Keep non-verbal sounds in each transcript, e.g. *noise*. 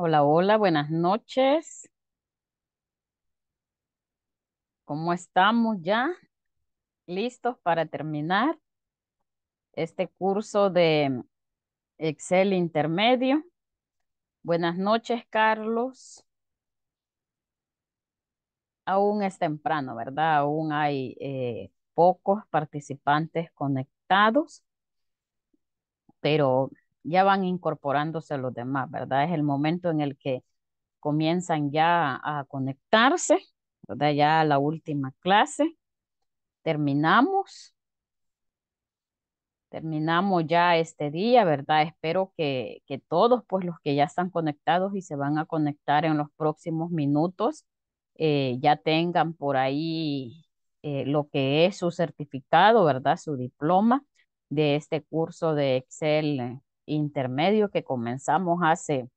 Hola, hola, buenas noches. ¿Cómo estamos ya? ¿Listos para terminar este curso de Excel intermedio? Buenas noches, Carlos. Aún es temprano, ¿verdad? Aún hay eh, pocos participantes conectados, pero ya van incorporándose los demás, ¿verdad? Es el momento en el que comienzan ya a conectarse, ¿verdad? Ya la última clase, terminamos, terminamos ya este día, ¿verdad? Espero que, que todos, pues los que ya están conectados y se van a conectar en los próximos minutos, eh, ya tengan por ahí eh, lo que es su certificado, ¿verdad? Su diploma de este curso de Excel eh, intermedio que comenzamos hace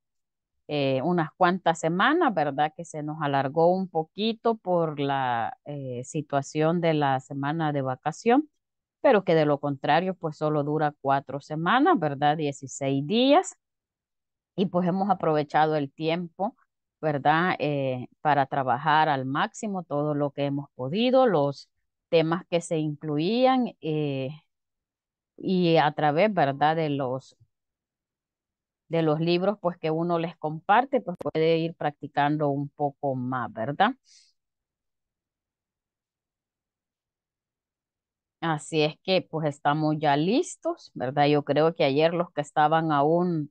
eh, unas cuantas semanas, ¿verdad? Que se nos alargó un poquito por la eh, situación de la semana de vacación, pero que de lo contrario, pues solo dura cuatro semanas, ¿verdad? 16 días. Y pues hemos aprovechado el tiempo, ¿verdad? Eh, para trabajar al máximo todo lo que hemos podido, los temas que se incluían y a través, ¿verdad? De los de los libros pues que uno les comparte, pues puede ir practicando un poco más, ¿verdad? Así es que pues estamos ya listos, ¿verdad? Yo creo que ayer los que estaban aún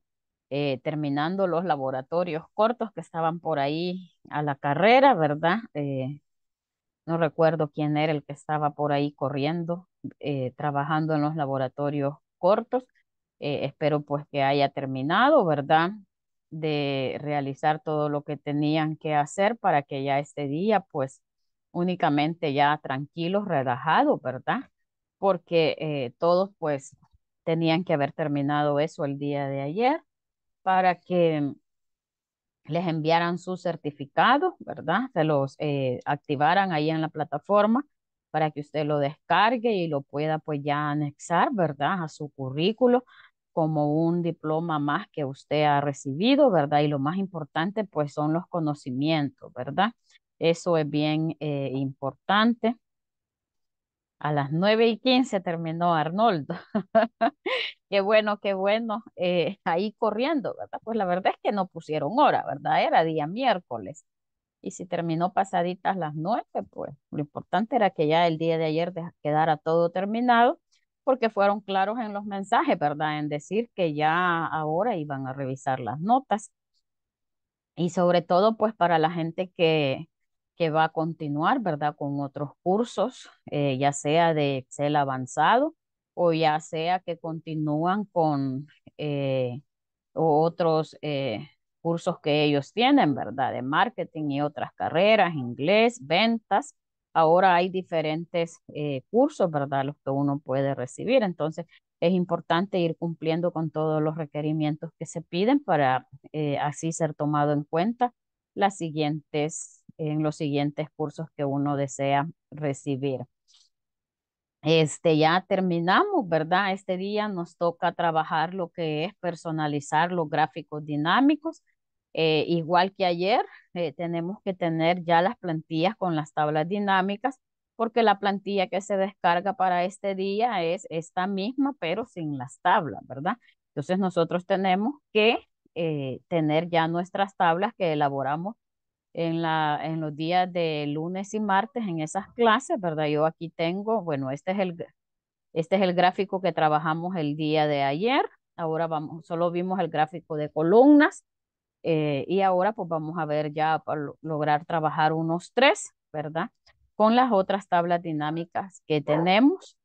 eh, terminando los laboratorios cortos que estaban por ahí a la carrera, ¿verdad? Eh, no recuerdo quién era el que estaba por ahí corriendo, eh, trabajando en los laboratorios cortos. Eh, espero pues que haya terminado, ¿verdad? De realizar todo lo que tenían que hacer para que ya este día pues únicamente ya tranquilos, relajados, ¿verdad? Porque eh, todos pues tenían que haber terminado eso el día de ayer para que les enviaran su certificado, ¿verdad? Se los eh, activaran ahí en la plataforma para que usted lo descargue y lo pueda pues ya anexar, ¿verdad? A su currículo como un diploma más que usted ha recibido, ¿verdad? Y lo más importante, pues, son los conocimientos, ¿verdad? Eso es bien eh, importante. A las 9 y 15 terminó Arnoldo. *laughs* qué bueno, qué bueno. Eh, ahí corriendo, ¿verdad? Pues la verdad es que no pusieron hora, ¿verdad? Era día miércoles. Y si terminó pasaditas las 9, pues lo importante era que ya el día de ayer quedara todo terminado porque fueron claros en los mensajes, ¿verdad? En decir que ya ahora iban a revisar las notas. Y sobre todo, pues para la gente que, que va a continuar, ¿verdad? Con otros cursos, eh, ya sea de Excel avanzado o ya sea que continúan con eh, otros eh, cursos que ellos tienen, ¿verdad? De marketing y otras carreras, inglés, ventas ahora hay diferentes eh, cursos, ¿verdad? Los que uno puede recibir. Entonces, es importante ir cumpliendo con todos los requerimientos que se piden para eh, así ser tomado en cuenta las siguientes, en los siguientes cursos que uno desea recibir. Este, ya terminamos, ¿verdad? Este día nos toca trabajar lo que es personalizar los gráficos dinámicos eh, igual que ayer, eh, tenemos que tener ya las plantillas con las tablas dinámicas, porque la plantilla que se descarga para este día es esta misma, pero sin las tablas, ¿verdad? Entonces nosotros tenemos que eh, tener ya nuestras tablas que elaboramos en, la, en los días de lunes y martes en esas clases, ¿verdad? Yo aquí tengo, bueno, este es el, este es el gráfico que trabajamos el día de ayer. Ahora vamos, solo vimos el gráfico de columnas eh, y ahora pues vamos a ver ya para lograr trabajar unos tres, ¿verdad? Con las otras tablas dinámicas que tenemos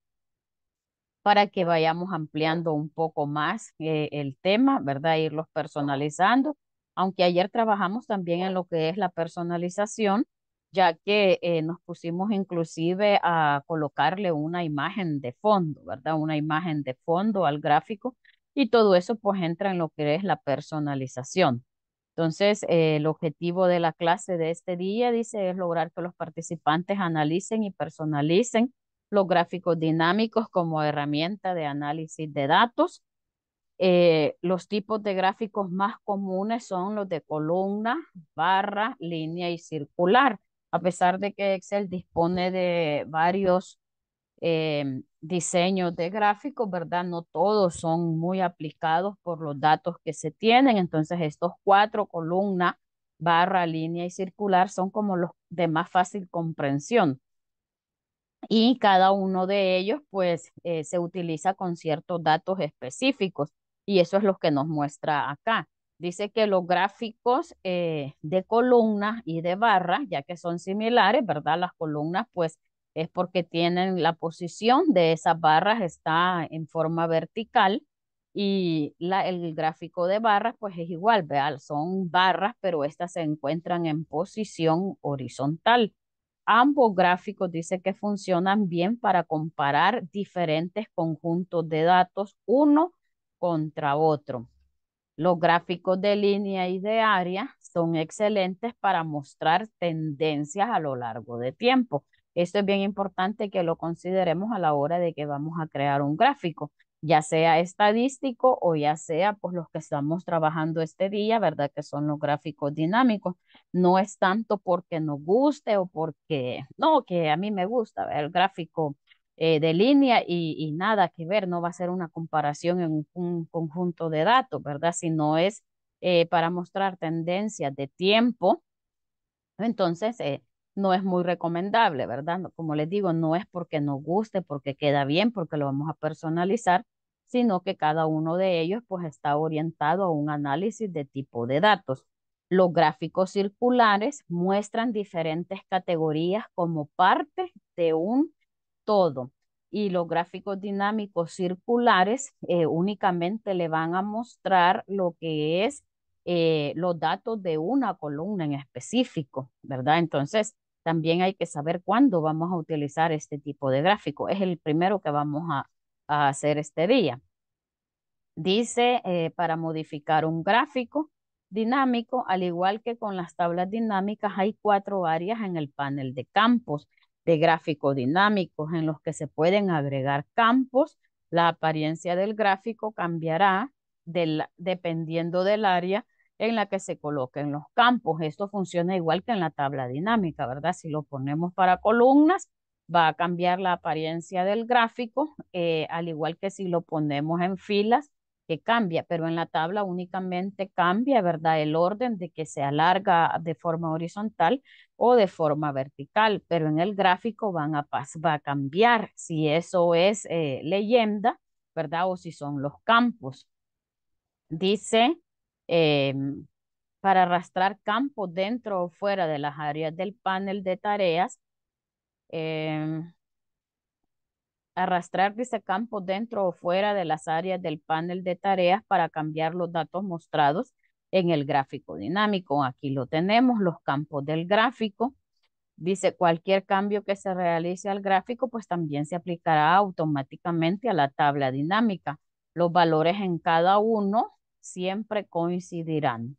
para que vayamos ampliando un poco más eh, el tema, ¿verdad? E irlos personalizando, aunque ayer trabajamos también en lo que es la personalización, ya que eh, nos pusimos inclusive a colocarle una imagen de fondo, ¿verdad? Una imagen de fondo al gráfico y todo eso pues entra en lo que es la personalización. Entonces, eh, el objetivo de la clase de este día, dice, es lograr que los participantes analicen y personalicen los gráficos dinámicos como herramienta de análisis de datos. Eh, los tipos de gráficos más comunes son los de columna, barra, línea y circular. A pesar de que Excel dispone de varios eh, diseños de gráficos, ¿verdad? No todos son muy aplicados por los datos que se tienen. Entonces, estos cuatro columnas, barra, línea y circular son como los de más fácil comprensión. Y cada uno de ellos, pues, eh, se utiliza con ciertos datos específicos. Y eso es lo que nos muestra acá. Dice que los gráficos eh, de columnas y de barras, ya que son similares, ¿verdad? Las columnas, pues, es porque tienen la posición de esas barras está en forma vertical y la, el gráfico de barras pues es igual, son barras pero estas se encuentran en posición horizontal. Ambos gráficos dicen que funcionan bien para comparar diferentes conjuntos de datos uno contra otro. Los gráficos de línea y de área son excelentes para mostrar tendencias a lo largo de tiempo. Esto es bien importante que lo consideremos a la hora de que vamos a crear un gráfico, ya sea estadístico o ya sea por pues, los que estamos trabajando este día, ¿verdad? Que son los gráficos dinámicos. No es tanto porque nos guste o porque, no, que a mí me gusta el gráfico eh, de línea y, nada que ver, no va a ser una comparación en un, conjunto de datos, ¿verdad? Si no es eh, para mostrar tendencias de tiempo, entonces eh, no es muy recomendable, ¿verdad? Como les digo, no es porque nos guste, porque queda bien, porque lo vamos a personalizar, sino que cada uno de ellos pues está orientado a un análisis de tipo de datos. Los gráficos circulares muestran diferentes categorías como parte de un todo y los gráficos dinámicos circulares eh, únicamente le van a mostrar lo que es eh, los datos de una columna en específico, ¿verdad? Entonces, también hay que saber cuándo vamos a utilizar este tipo de gráfico. Es el primero que vamos a, hacer este día. Dice, eh, para modificar un gráfico dinámico, al igual que con las tablas dinámicas, hay cuatro áreas en el panel de campos de gráficos dinámicos en los que se pueden agregar campos. La apariencia del gráfico cambiará dependiendo del área en la que se coloquen los campos. Esto funciona igual que en la tabla dinámica, ¿verdad? Si lo ponemos para columnas, va a cambiar la apariencia del gráfico, eh, al igual que si lo ponemos en filas, que cambia, pero en la tabla únicamente cambia, ¿verdad? El orden de que se alarga de forma horizontal o de forma vertical, pero en el gráfico van a, va a cambiar si eso es eh, leyenda, ¿verdad? O si son los campos. Dice Em, para arrastrar campos dentro o fuera de las áreas del panel de tareas, em, arrastrar, dice, campos dentro o fuera de las áreas del panel de tareas para cambiar los datos mostrados en el gráfico dinámico. Aquí lo tenemos, los campos del gráfico. Dice, cualquier cambio que se realice al gráfico, pues también se aplicará automáticamente a la tabla dinámica. Los valores en cada uno siempre coincidirán.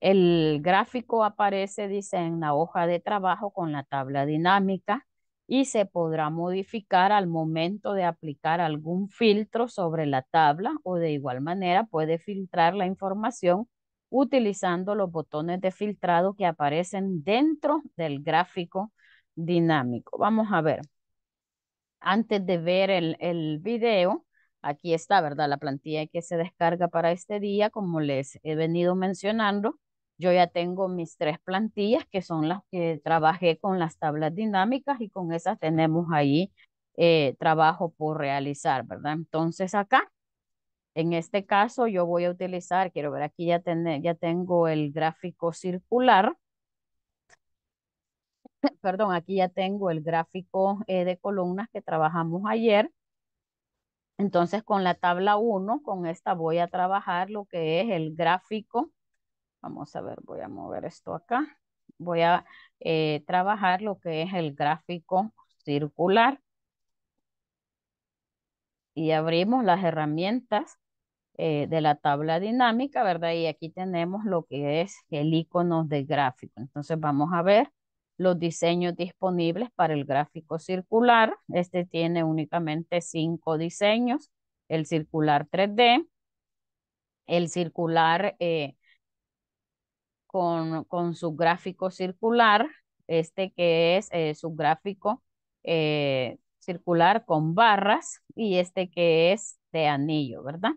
El gráfico aparece, dice, en la hoja de trabajo con la tabla dinámica y se podrá modificar al momento de aplicar algún filtro sobre la tabla o de igual manera puede filtrar la información utilizando los botones de filtrado que aparecen dentro del gráfico dinámico. Vamos a ver. Antes de ver el, el video, Aquí está, ¿verdad? La plantilla que se descarga para este día, como les he venido mencionando, yo ya tengo mis tres plantillas que son las que trabajé con las tablas dinámicas y con esas tenemos ahí eh, trabajo por realizar, ¿verdad? Entonces acá, en este caso yo voy a utilizar, quiero ver aquí ya, ya tengo el gráfico circular, *laughs* perdón, aquí ya tengo el gráfico eh, de columnas que trabajamos ayer entonces con la tabla 1, con esta voy a trabajar lo que es el gráfico. Vamos a ver, voy a mover esto acá. Voy a eh, trabajar lo que es el gráfico circular. Y abrimos las herramientas eh, de la tabla dinámica, ¿verdad? Y aquí tenemos lo que es el icono de gráfico. Entonces vamos a ver los diseños disponibles para el gráfico circular. Este tiene únicamente cinco diseños, el circular 3D, el circular eh, con, con, su gráfico circular, este que es eh, su gráfico eh, circular con barras y este que es de anillo, ¿verdad?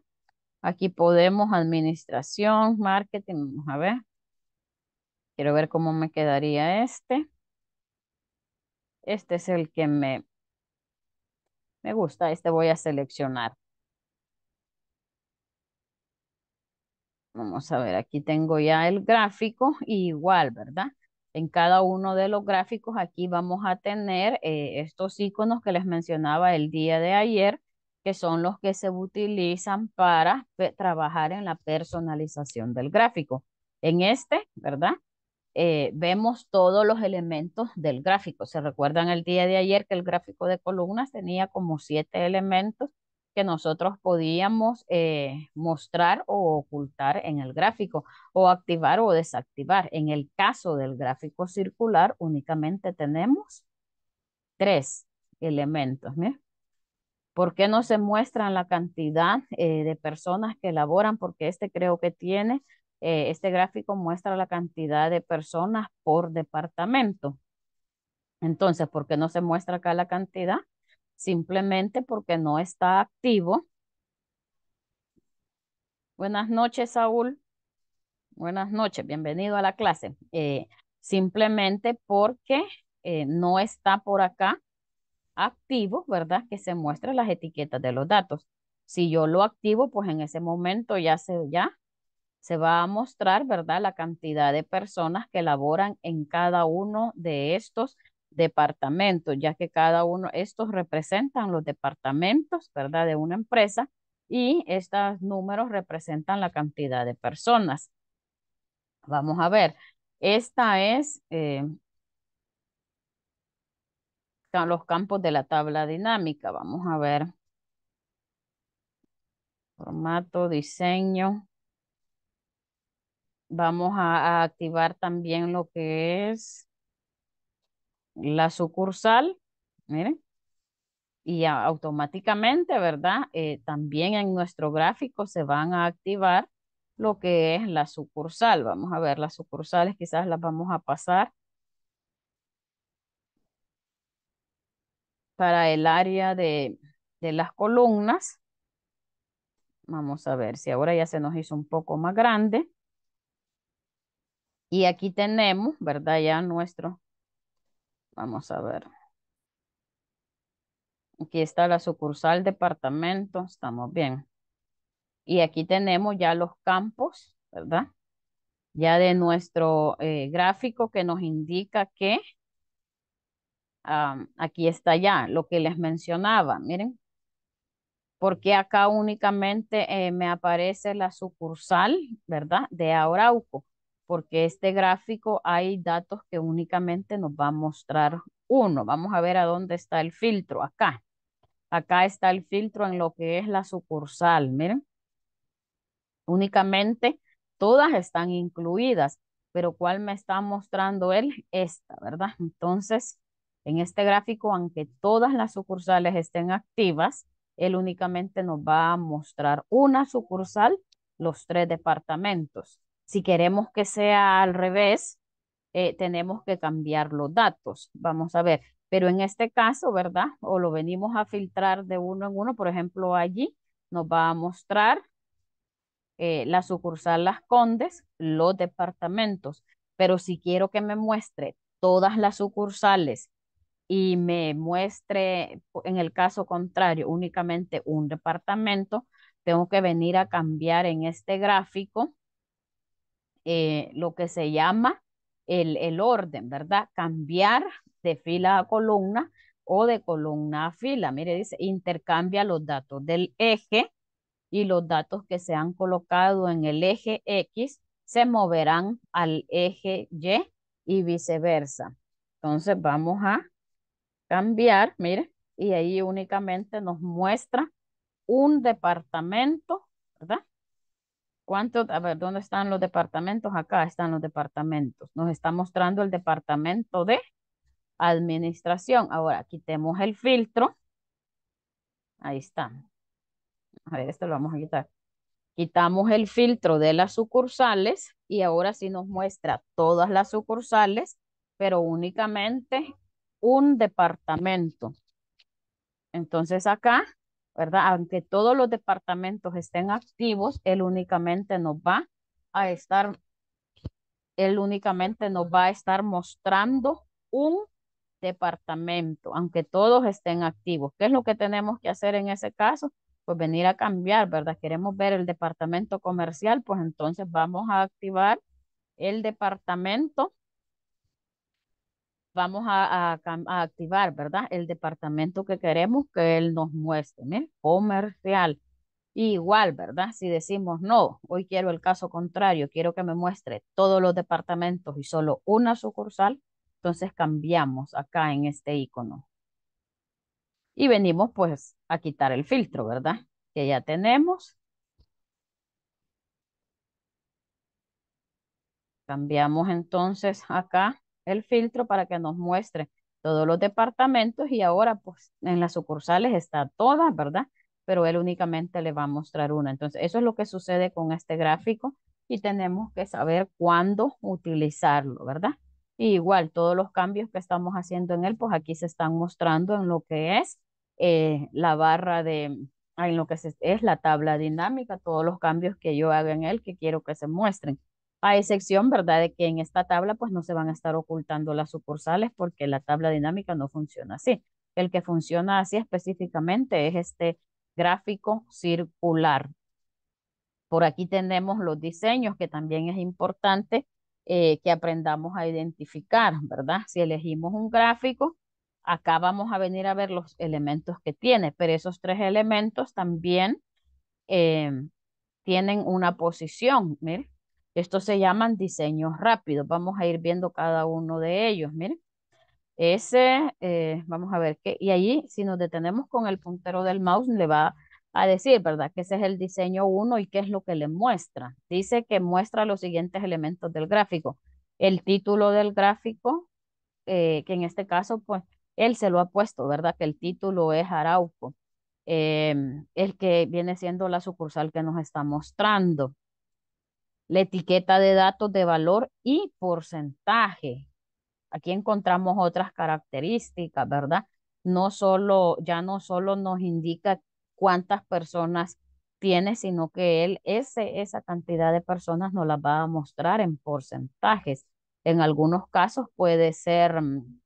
Aquí podemos administración, marketing, vamos a ver. Quiero ver cómo me quedaría este. Este es el que me, me gusta. Este voy a seleccionar. Vamos a ver, aquí tengo ya el gráfico igual, ¿verdad? En cada uno de los gráficos aquí vamos a tener eh, estos iconos que les mencionaba el día de ayer, que son los que se utilizan para trabajar en la personalización del gráfico. En este, ¿verdad? Eh, vemos todos los elementos del gráfico. ¿Se recuerdan el día de ayer que el gráfico de columnas tenía como siete elementos que nosotros podíamos eh, mostrar o ocultar en el gráfico o activar o desactivar? En el caso del gráfico circular únicamente tenemos tres elementos. ¿Por qué no se muestra la cantidad eh, de personas que elaboran? Porque este creo que tiene eh, este gráfico muestra la cantidad de personas por departamento. Entonces, ¿por qué no se muestra acá la cantidad? Simplemente porque no está activo. Buenas noches, Saúl. Buenas noches, bienvenido a la clase. Eh, simplemente porque eh, no está por acá activo, ¿verdad? Que se muestren las etiquetas de los datos. Si yo lo activo, pues en ese momento ya se, ya se va a mostrar, ¿verdad?, la cantidad de personas que laboran en cada uno de estos departamentos, ya que cada uno, de estos representan los departamentos, ¿verdad?, de una empresa y estos números representan la cantidad de personas. Vamos a ver, esta es eh, los campos de la tabla dinámica. Vamos a ver. Formato, diseño vamos a, activar también lo que es la sucursal, miren, y automáticamente, ¿verdad? Eh, también en nuestro gráfico se van a activar lo que es la sucursal. Vamos a ver las sucursales, quizás las vamos a pasar para el área de las columnas. Vamos a ver si ahora ya se nos hizo un poco más grande. Y aquí tenemos, ¿verdad? Ya nuestro. Vamos a ver. Aquí está la sucursal departamento. Estamos bien. Y aquí tenemos ya los campos, ¿verdad? Ya de nuestro eh, gráfico que nos indica que aquí está ya lo que les mencionaba. Miren, porque acá únicamente eh, me aparece la sucursal, ¿verdad? De Arauco porque este gráfico hay datos que únicamente nos va a mostrar uno. Vamos a ver a dónde está el filtro, acá. Acá está el filtro en lo que es la sucursal, miren. Únicamente todas están incluidas, pero ¿cuál me está mostrando él? Esta, ¿verdad? Entonces, en este gráfico, aunque todas las sucursales estén activas, él únicamente nos va a mostrar una sucursal, los tres departamentos. Si queremos que sea al revés, eh, tenemos que cambiar los datos. Vamos a ver. Pero en este caso, ¿verdad? O lo venimos a filtrar de uno en uno. Por ejemplo, allí nos va a mostrar eh, la sucursal Las Condes, los departamentos. Pero si quiero que me muestre todas las sucursales y me muestre, en el caso contrario, únicamente un departamento, tengo que venir a cambiar en este gráfico eh, lo que se llama el, el orden, ¿verdad? Cambiar de fila a columna o de columna a fila. Mire, dice, intercambia los datos del eje y los datos que se han colocado en el eje X se moverán al eje Y y viceversa. Entonces vamos a cambiar, mire, y ahí únicamente nos muestra un departamento, ¿verdad? ¿Cuánto, a ver, ¿dónde están los departamentos? Acá están los departamentos. Nos está mostrando el departamento de administración. Ahora, quitemos el filtro. Ahí está. A ver, esto lo vamos a quitar. Quitamos el filtro de las sucursales y ahora sí nos muestra todas las sucursales, pero únicamente un departamento. Entonces acá ¿verdad? Aunque todos los departamentos estén activos, él únicamente nos va a estar, él únicamente nos va a estar mostrando un departamento, aunque todos estén activos. ¿Qué es lo que tenemos que hacer en ese caso? Pues venir a cambiar, ¿verdad? Queremos ver el departamento comercial, pues entonces vamos a activar el departamento vamos a, activar, ¿verdad? El departamento que queremos que él nos muestre, ¿eh? comercial. igual, ¿verdad? Si decimos, no, hoy quiero el caso contrario, quiero que me muestre todos los departamentos y solo una sucursal, entonces cambiamos acá en este icono. Y venimos pues a quitar el filtro, ¿verdad? Que ya tenemos. Cambiamos entonces acá el filtro para que nos muestre todos los departamentos y ahora pues en las sucursales está todas, ¿verdad? Pero él únicamente le va a mostrar una. Entonces, eso es lo que sucede con este gráfico y tenemos que saber cuándo utilizarlo, ¿verdad? igual, todos los cambios que estamos haciendo en él, pues aquí se están mostrando en lo que es eh, la barra de, en lo que es la tabla dinámica, todos los cambios que yo haga en él que quiero que se muestren a excepción, ¿verdad?, de que en esta tabla pues no se van a estar ocultando las sucursales porque la tabla dinámica no funciona así. El que funciona así específicamente es este gráfico circular. Por aquí tenemos los diseños, que también es importante eh, que aprendamos a identificar, ¿verdad? Si elegimos un gráfico, acá vamos a venir a ver los elementos que tiene, pero esos tres elementos también eh, tienen una posición, ¿verdad? Estos se llaman diseños rápidos. Vamos a ir viendo cada uno de ellos. Miren, ese, eh, vamos a ver qué. Y allí, si nos detenemos con el puntero del mouse, le va a decir, ¿verdad? Que ese es el diseño 1 y qué es lo que le muestra. Dice que muestra los siguientes elementos del gráfico. El título del gráfico, eh, que en este caso, pues, él se lo ha puesto, ¿verdad? Que el título es Arauco. Em, el que viene siendo la sucursal que nos está mostrando la etiqueta de datos de valor y porcentaje. Aquí encontramos otras características, ¿verdad? No solo, ya no solo nos indica cuántas personas tiene, sino que él, ese, esa cantidad de personas nos la va a mostrar en porcentajes. En algunos casos puede ser mm,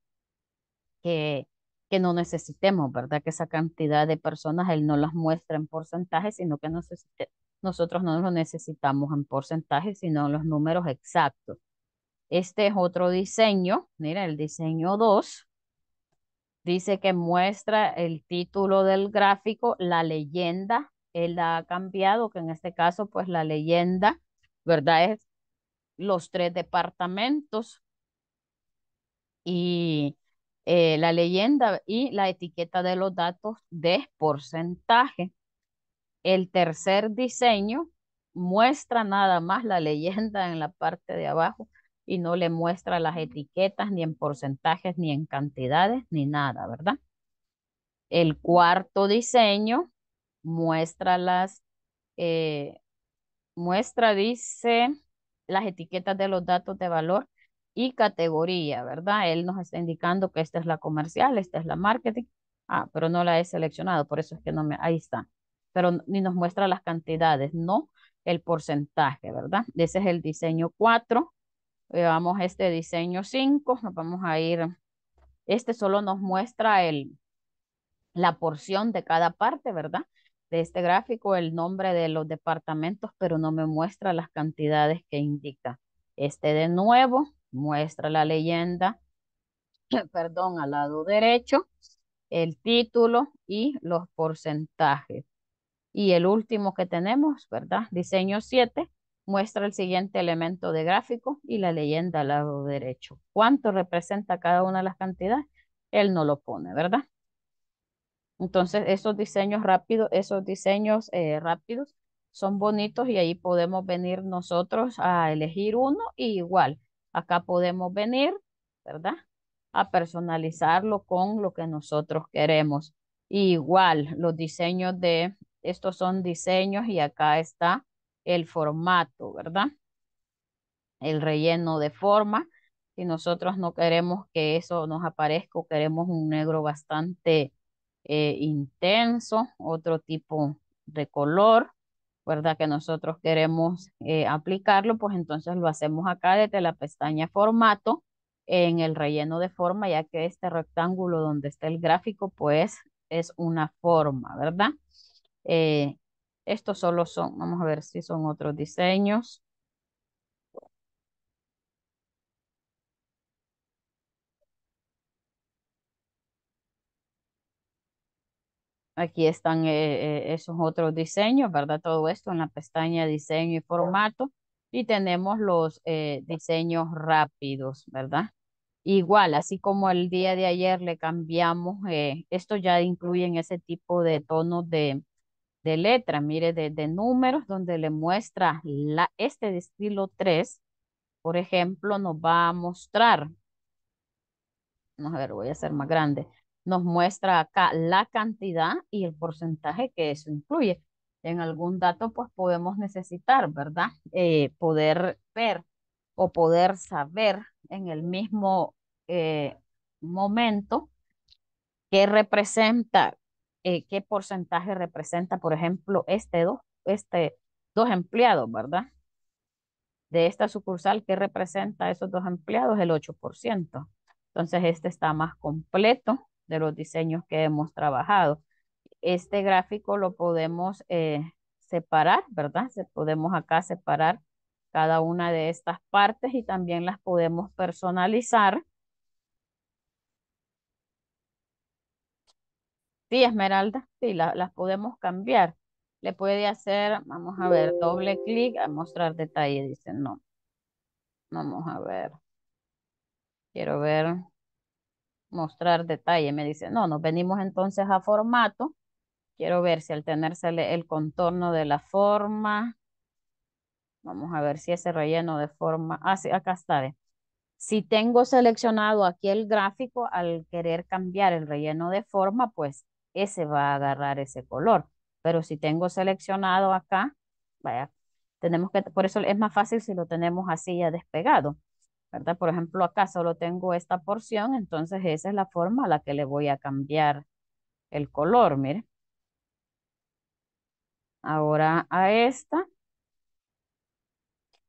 que, que no necesitemos, ¿verdad? Que esa cantidad de personas él no las muestra en porcentajes, sino que necesite, nosotros no lo necesitamos en porcentaje, sino en los números exactos. Este es otro diseño, mira, el diseño 2. Dice que muestra el título del gráfico, la leyenda, él ha cambiado, que en este caso, pues la leyenda, ¿verdad? Es los tres departamentos y eh, la leyenda y la etiqueta de los datos de porcentaje. El tercer diseño muestra nada más la leyenda en la parte de abajo y no le muestra las etiquetas ni en porcentajes, ni en cantidades, ni nada, ¿verdad? El cuarto diseño muestra las, eh, muestra, dice, las etiquetas de los datos de valor y categoría, ¿verdad? Él nos está indicando que esta es la comercial, esta es la marketing, ah, pero no la he seleccionado, por eso es que no me, ahí está pero ni nos muestra las cantidades, no el porcentaje, ¿verdad? Ese es el diseño 4. Eh, Veamos este diseño 5, nos vamos a ir, este solo nos muestra el, la porción de cada parte, ¿verdad? De este gráfico, el nombre de los departamentos, pero no me muestra las cantidades que indica. Este de nuevo muestra la leyenda, *clears throat* perdón, al lado derecho, el título y los porcentajes. Y el último que tenemos, ¿verdad? Diseño 7, muestra el siguiente elemento de gráfico y la leyenda al lado derecho. ¿Cuánto representa cada una de las cantidades? Él no lo pone, ¿verdad? Entonces, esos diseños rápidos, esos diseños eh, rápidos son bonitos y ahí podemos venir nosotros a elegir uno y igual, acá podemos venir, ¿verdad? A personalizarlo con lo que nosotros queremos. igual, los diseños de estos son diseños y acá está el formato, ¿verdad? El relleno de forma. Si nosotros no queremos que eso nos aparezca, queremos un negro bastante eh, intenso, otro tipo de color, ¿verdad? Que nosotros queremos eh, aplicarlo, pues entonces lo hacemos acá desde la pestaña formato en el relleno de forma, ya que este rectángulo donde está el gráfico, pues es una forma, ¿verdad? Eh, estos solo son, vamos a ver si son otros diseños. Aquí están eh, eh, esos otros diseños, ¿verdad? Todo esto en la pestaña diseño y formato. Y tenemos los diseños rápidos, ¿verdad? Igual, así como el día de ayer le cambiamos, esto ya incluye en ese tipo de tonos de, de letra, mire, de, números donde le muestra la, este estilo 3, por ejemplo, nos va a mostrar, vamos a ver, voy a hacer más grande, nos muestra acá la cantidad y el porcentaje que eso incluye. En algún dato, pues podemos necesitar, ¿verdad? Eh, poder ver o poder saber en el mismo eh, momento qué representa eh, qué porcentaje representa, por ejemplo, este dos, este dos empleados, ¿verdad? De esta sucursal, ¿qué representa esos dos empleados? El 8%. Entonces, este está más completo de los diseños que hemos trabajado. Este gráfico lo podemos eh, separar, ¿verdad? Se podemos acá separar cada una de estas partes y también las podemos personalizar sí, Esmeralda, sí, las podemos cambiar. Le puede hacer, vamos a ver, doble clic a mostrar detalle, dice, no. Vamos a ver. Quiero ver, mostrar detalle, me dice, no, nos venimos entonces a formato. Quiero ver si al tenérsele el contorno de la forma, vamos a ver si ese relleno de forma, ah, sí, acá está, Si tengo seleccionado aquí el gráfico, al querer cambiar el relleno de forma, pues ese va a agarrar ese color. Pero si tengo seleccionado acá, vaya, tenemos que, por eso es más fácil si lo tenemos así ya despegado. ¿verdad? Por ejemplo, acá solo tengo esta porción, entonces esa es la forma a la que le voy a cambiar el color, mire. Ahora a esta.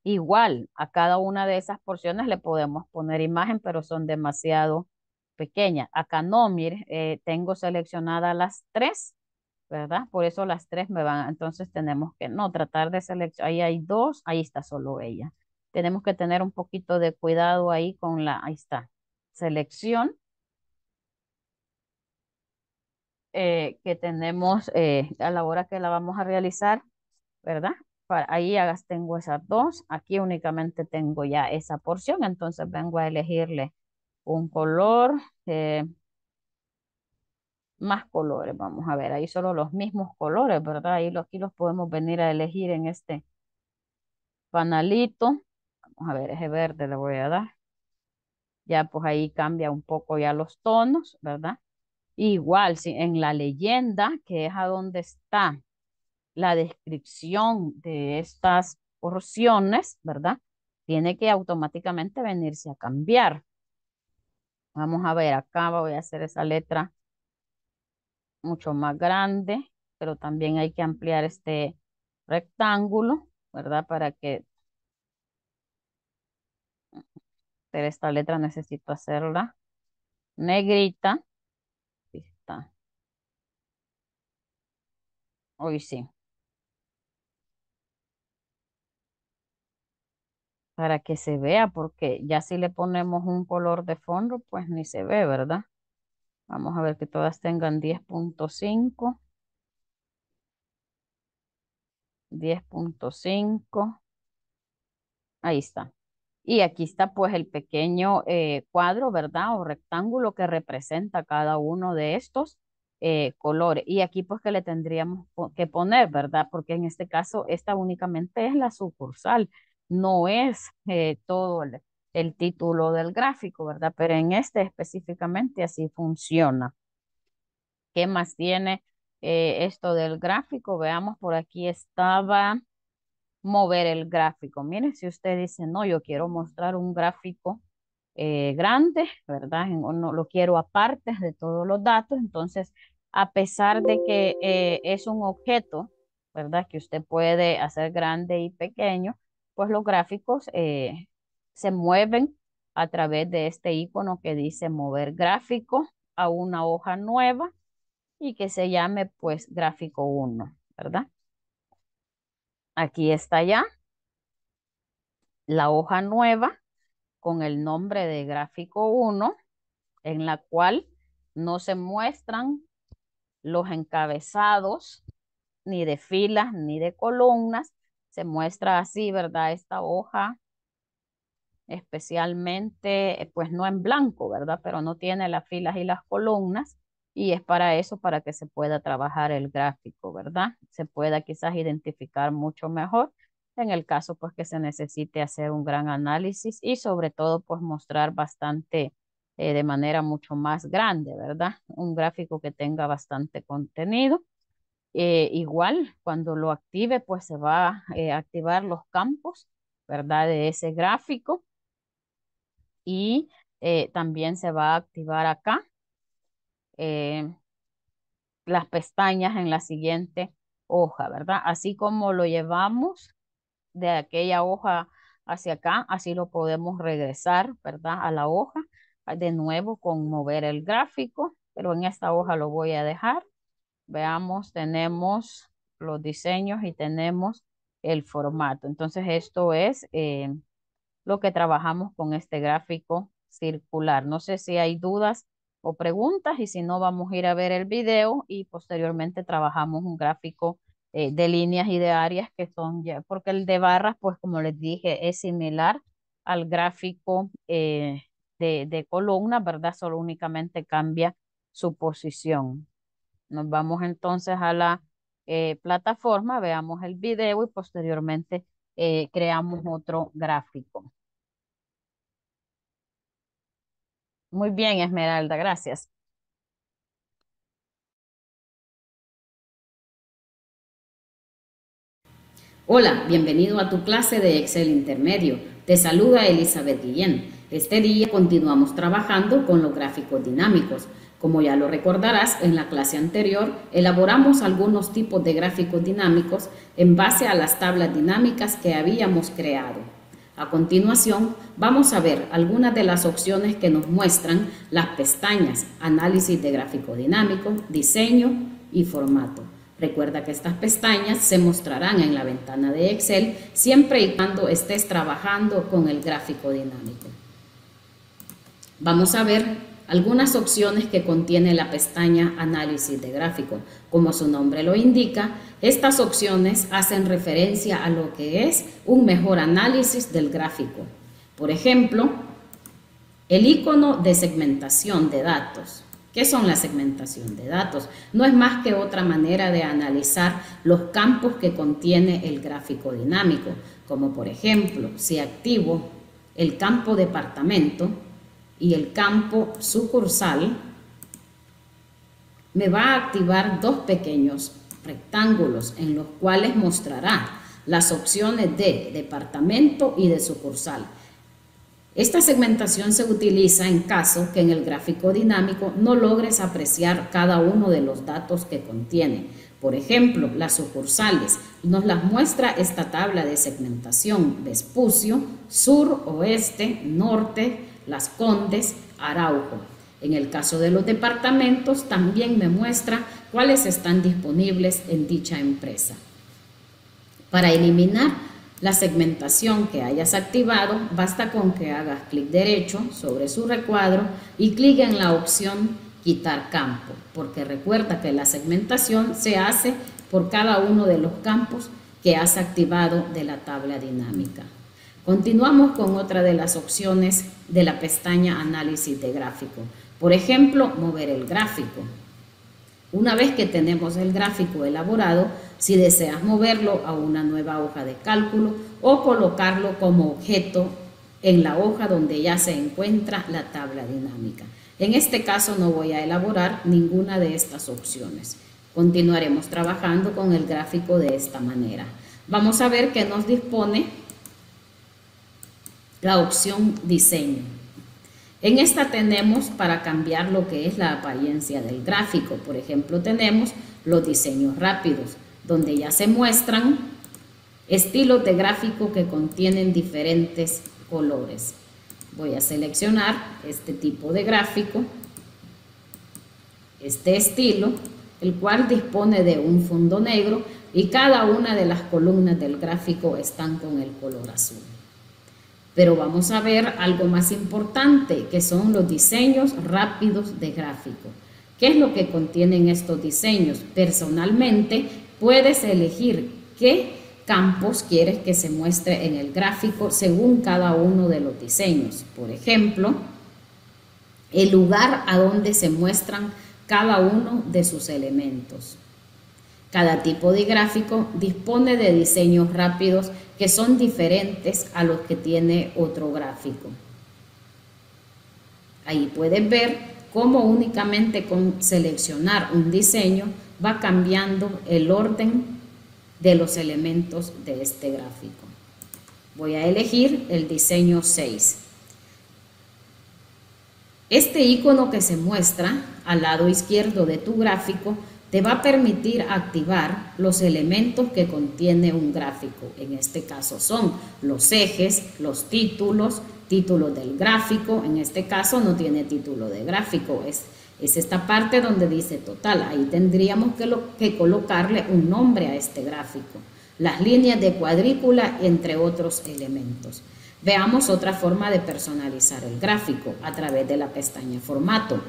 Igual, a cada una de esas porciones le podemos poner imagen, pero son demasiado pequeña. Acá no, mire, eh, tengo seleccionadas las tres, ¿verdad? Por eso las tres me van, entonces tenemos que no tratar de seleccionar, ahí hay dos, ahí está solo ella. Tenemos que tener un poquito de cuidado ahí con la, ahí está, selección. Eh, que tenemos eh, a la hora que la vamos a realizar, ¿verdad? Para, ahí tengo esas dos, aquí únicamente tengo ya esa porción, entonces vengo a elegirle un color, eh, más colores, vamos a ver, ahí solo los mismos colores, ¿verdad? Ahí los, aquí los podemos venir a elegir en este panelito, vamos a ver, ese verde le voy a dar, ya pues ahí cambia un poco ya los tonos, ¿verdad? Igual, si en la leyenda, que es a donde está la descripción de estas porciones, ¿verdad? Tiene que automáticamente venirse a cambiar. Vamos a ver, acá voy a hacer esa letra mucho más grande, pero también hay que ampliar este rectángulo, ¿verdad? Para que esta letra necesito hacerla negrita. está. Hoy sí. para que se vea, porque ya si le ponemos un color de fondo, pues ni se ve, ¿verdad? Vamos a ver que todas tengan 10.5. 10.5. Ahí está. Y aquí está pues el pequeño eh, cuadro, ¿verdad? O rectángulo que representa cada uno de estos eh, colores. Y aquí pues que le tendríamos que poner, ¿verdad? Porque en este caso esta únicamente es la sucursal no es eh, todo el, título del gráfico, ¿verdad? Pero en este específicamente así funciona. ¿Qué más tiene eh, esto del gráfico? Veamos, por aquí estaba mover el gráfico. Miren, si usted dice, no, yo quiero mostrar un gráfico eh, grande, ¿verdad? O no, lo quiero aparte de todos los datos, entonces, a pesar de que es un objeto, ¿verdad? Que usted puede hacer grande y pequeño, pues los gráficos eh, se mueven a través de este icono que dice mover gráfico a una hoja nueva y que se llame pues gráfico 1, ¿verdad? Aquí está ya la hoja nueva con el nombre de gráfico 1 en la cual no se muestran los encabezados ni de filas ni de columnas, se muestra así, ¿verdad? Esta hoja, especialmente, eh, pues no en blanco, ¿verdad? Pero no tiene las filas y las columnas y es para eso, para que se pueda trabajar el gráfico, ¿verdad? Se pueda quizás identificar mucho mejor en el caso pues que se necesite hacer un gran análisis y sobre todo pues mostrar bastante eh, de manera mucho más grande, ¿verdad? Un gráfico que tenga bastante contenido eh, igual, cuando lo active, pues se va a eh, activar los campos, ¿verdad? De ese gráfico. Y eh, también se va a activar acá las pestañas en la siguiente hoja, ¿verdad? Así como lo llevamos de aquella hoja hacia acá, así lo podemos regresar, ¿verdad? A la hoja, de nuevo con mover el gráfico, pero en esta hoja lo voy a dejar Veamos, tenemos los diseños y tenemos el formato. Entonces esto es eh, lo que trabajamos con este gráfico circular. No sé si hay dudas o preguntas y si no vamos a ir a ver el video y posteriormente trabajamos un gráfico eh, de líneas y de áreas que son ya, porque el de barras pues como les dije es similar al gráfico eh, de, de columna, ¿verdad? Solo únicamente cambia su posición. Nos vamos entonces a la eh, plataforma, veamos el video y posteriormente eh, creamos otro gráfico. Muy bien, Esmeralda, gracias. Hola, bienvenido a tu clase de Excel Intermedio. Te saluda Elizabeth Guillén. Este día continuamos trabajando con los gráficos dinámicos. Como ya lo recordarás, en la clase anterior elaboramos algunos tipos de gráficos dinámicos en base a las tablas dinámicas que habíamos creado. A continuación, vamos a ver algunas de las opciones que nos muestran las pestañas Análisis de gráfico dinámico, Diseño y Formato. Recuerda que estas pestañas se mostrarán en la ventana de Excel siempre y cuando estés trabajando con el gráfico dinámico. Vamos a ver algunas opciones que contiene la pestaña Análisis de gráfico. Como su nombre lo indica, estas opciones hacen referencia a lo que es un mejor análisis del gráfico. Por ejemplo, el icono de segmentación de datos. ¿Qué son la segmentación de datos? No es más que otra manera de analizar los campos que contiene el gráfico dinámico, como por ejemplo, si activo el campo departamento, y el campo sucursal, me va a activar dos pequeños rectángulos en los cuales mostrará las opciones de departamento y de sucursal. Esta segmentación se utiliza en caso que en el gráfico dinámico no logres apreciar cada uno de los datos que contiene. Por ejemplo, las sucursales nos las muestra esta tabla de segmentación Vespucio, sur, oeste, norte, las Condes, Araujo. En el caso de los departamentos, también me muestra cuáles están disponibles en dicha empresa. Para eliminar la segmentación que hayas activado, basta con que hagas clic derecho sobre su recuadro y clic en la opción Quitar campo, porque recuerda que la segmentación se hace por cada uno de los campos que has activado de la tabla dinámica. Continuamos con otra de las opciones de la pestaña Análisis de gráfico. Por ejemplo, mover el gráfico. Una vez que tenemos el gráfico elaborado, si deseas moverlo a una nueva hoja de cálculo o colocarlo como objeto en la hoja donde ya se encuentra la tabla dinámica. En este caso no voy a elaborar ninguna de estas opciones. Continuaremos trabajando con el gráfico de esta manera. Vamos a ver qué nos dispone la opción diseño. En esta tenemos para cambiar lo que es la apariencia del gráfico. Por ejemplo, tenemos los diseños rápidos, donde ya se muestran estilos de gráfico que contienen diferentes colores. Voy a seleccionar este tipo de gráfico, este estilo, el cual dispone de un fondo negro y cada una de las columnas del gráfico están con el color azul. Pero vamos a ver algo más importante, que son los diseños rápidos de gráfico. ¿Qué es lo que contienen estos diseños? Personalmente, puedes elegir qué campos quieres que se muestre en el gráfico según cada uno de los diseños. Por ejemplo, el lugar a donde se muestran cada uno de sus elementos. Cada tipo de gráfico dispone de diseños rápidos que son diferentes a los que tiene otro gráfico. Ahí puedes ver cómo únicamente con seleccionar un diseño va cambiando el orden de los elementos de este gráfico. Voy a elegir el diseño 6. Este icono que se muestra al lado izquierdo de tu gráfico te va a permitir activar los elementos que contiene un gráfico. En este caso son los ejes, los títulos, títulos del gráfico. En este caso no tiene título de gráfico, es, es esta parte donde dice total. Ahí tendríamos que, que colocarle un nombre a este gráfico. Las líneas de cuadrícula, entre otros elementos. Veamos otra forma de personalizar el gráfico a través de la pestaña Formato.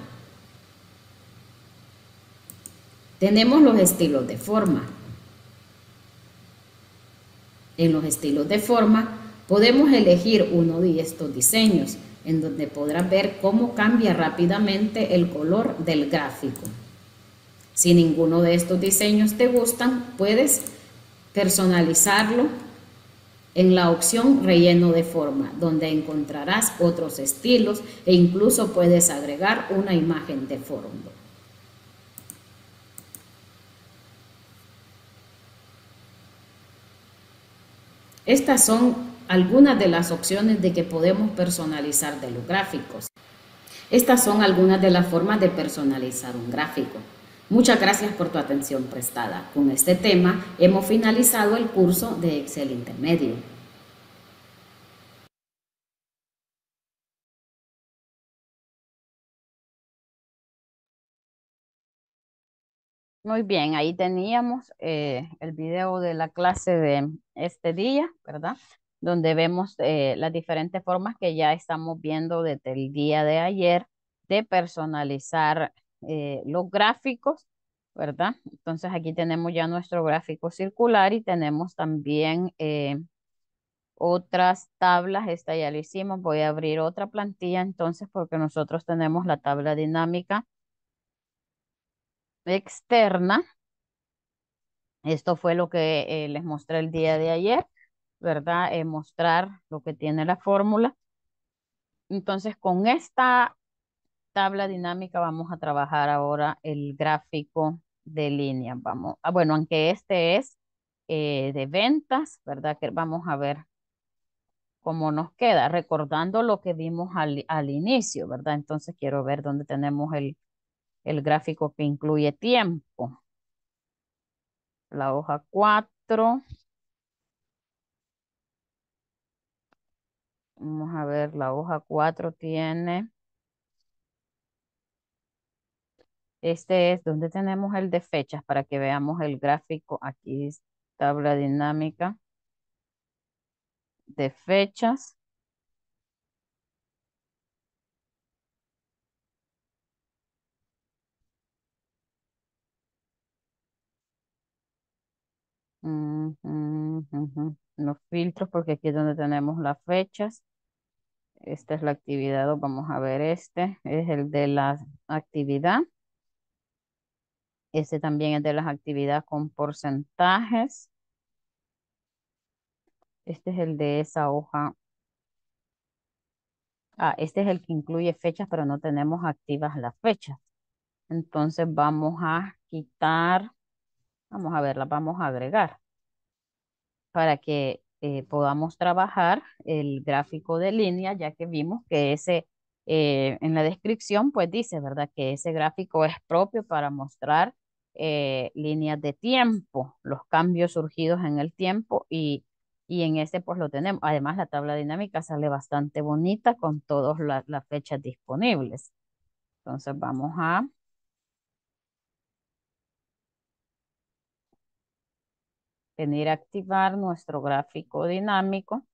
Tenemos los estilos de forma. En los estilos de forma podemos elegir uno de estos diseños, en donde podrás ver cómo cambia rápidamente el color del gráfico. Si ninguno de estos diseños te gustan, puedes personalizarlo en la opción relleno de forma, donde encontrarás otros estilos e incluso puedes agregar una imagen de fondo. Estas son algunas de las opciones de que podemos personalizar de los gráficos. Estas son algunas de las formas de personalizar un gráfico. Muchas gracias por tu atención prestada. Con este tema hemos finalizado el curso de Excel Intermedio. Muy bien, ahí teníamos eh, el video de la clase de este día, ¿verdad? Donde vemos eh, las diferentes formas que ya estamos viendo desde el día de ayer de personalizar eh, los gráficos, ¿verdad? Entonces aquí tenemos ya nuestro gráfico circular y tenemos también otras tablas, esta ya lo hicimos, voy a abrir otra plantilla entonces porque nosotros tenemos la tabla dinámica externa. Esto fue lo que eh, les mostré el día de ayer, ¿verdad? Eh, mostrar lo que tiene la fórmula. Entonces, con esta tabla dinámica vamos a trabajar ahora el gráfico de línea, Vamos, ah, bueno, aunque este es eh, de ventas, ¿verdad? Que vamos a ver cómo nos queda, recordando lo que vimos al, al inicio, ¿verdad? Entonces quiero ver dónde tenemos el, el gráfico que incluye tiempo. La hoja 4. Vamos a ver, la hoja 4 tiene... Este es donde tenemos el de fechas para que veamos el gráfico. Aquí es tabla dinámica de fechas. Los filtros, porque aquí es donde tenemos las fechas. Esta es la actividad, vamos a ver este, es el de la actividad. Este también es de las actividades con porcentajes. Este es el de esa hoja. Ah, este es el que incluye fechas, pero no tenemos activas las fechas. Entonces vamos a quitar Vamos a ver, vamos a agregar para que eh, podamos trabajar el gráfico de línea, ya que vimos que ese, eh, en la descripción, pues dice, ¿verdad? Que ese gráfico es propio para mostrar eh, líneas de tiempo, los cambios surgidos en el tiempo y, en este pues lo tenemos. Además, la tabla dinámica sale bastante bonita con todas las fechas disponibles. Entonces vamos a venir a activar nuestro gráfico dinámico.